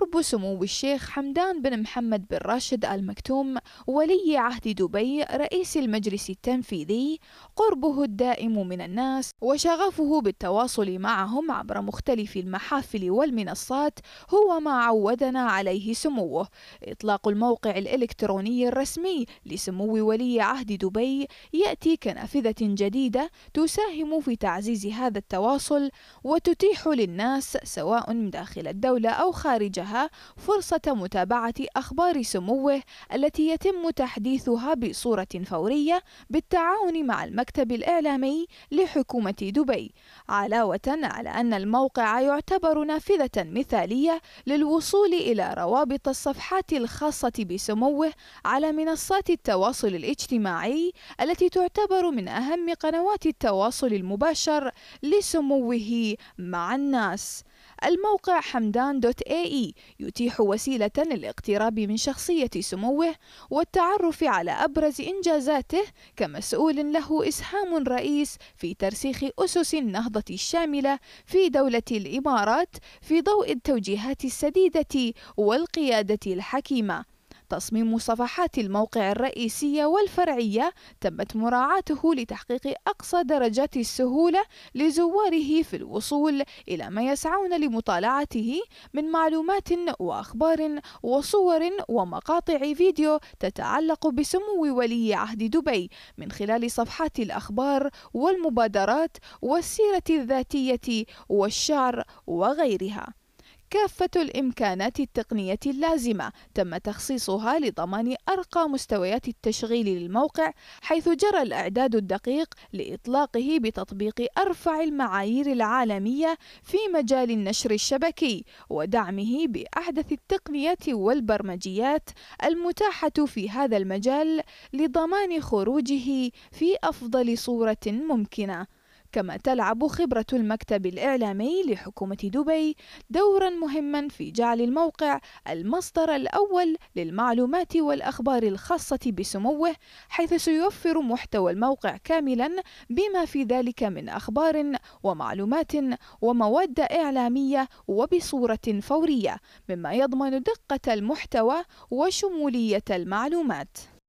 قرب سمو الشيخ حمدان بن محمد بن راشد المكتوم ولي عهد دبي رئيس المجلس التنفيذي قربه الدائم من الناس وشغفه بالتواصل معهم عبر مختلف المحافل والمنصات هو ما عودنا عليه سموه إطلاق الموقع الإلكتروني الرسمي لسمو ولي عهد دبي يأتي كنافذة جديدة تساهم في تعزيز هذا التواصل وتتيح للناس سواء داخل الدولة أو خارجها لها فرصة متابعة أخبار سموه التي يتم تحديثها بصورة فورية بالتعاون مع المكتب الإعلامي لحكومة دبي علاوة على أن الموقع يعتبر نافذة مثالية للوصول إلى روابط الصفحات الخاصة بسموه على منصات التواصل الاجتماعي التي تعتبر من أهم قنوات التواصل المباشر لسموه مع الناس الموقع حمدان دوت اي اي e يتيح وسيلة للاقتراب من شخصية سموه والتعرف على أبرز إنجازاته كمسؤول له إسهام رئيس في ترسيخ أسس النهضة الشاملة في دولة الإمارات في ضوء التوجيهات السديدة والقيادة الحكيمة تصميم صفحات الموقع الرئيسية والفرعية تمت مراعاته لتحقيق أقصى درجات السهولة لزواره في الوصول إلى ما يسعون لمطالعته من معلومات وأخبار وصور ومقاطع فيديو تتعلق بسمو ولي عهد دبي من خلال صفحات الأخبار والمبادرات والسيرة الذاتية والشعر وغيرها كافة الإمكانات التقنية اللازمة تم تخصيصها لضمان أرقى مستويات التشغيل للموقع حيث جرى الإعداد الدقيق لإطلاقه بتطبيق أرفع المعايير العالمية في مجال النشر الشبكي ودعمه بأحدث التقنيات والبرمجيات المتاحة في هذا المجال لضمان خروجه في أفضل صورة ممكنة كما تلعب خبرة المكتب الإعلامي لحكومة دبي دورا مهما في جعل الموقع المصدر الأول للمعلومات والأخبار الخاصة بسموه حيث سيوفر محتوى الموقع كاملا بما في ذلك من أخبار ومعلومات ومواد إعلامية وبصورة فورية مما يضمن دقة المحتوى وشمولية المعلومات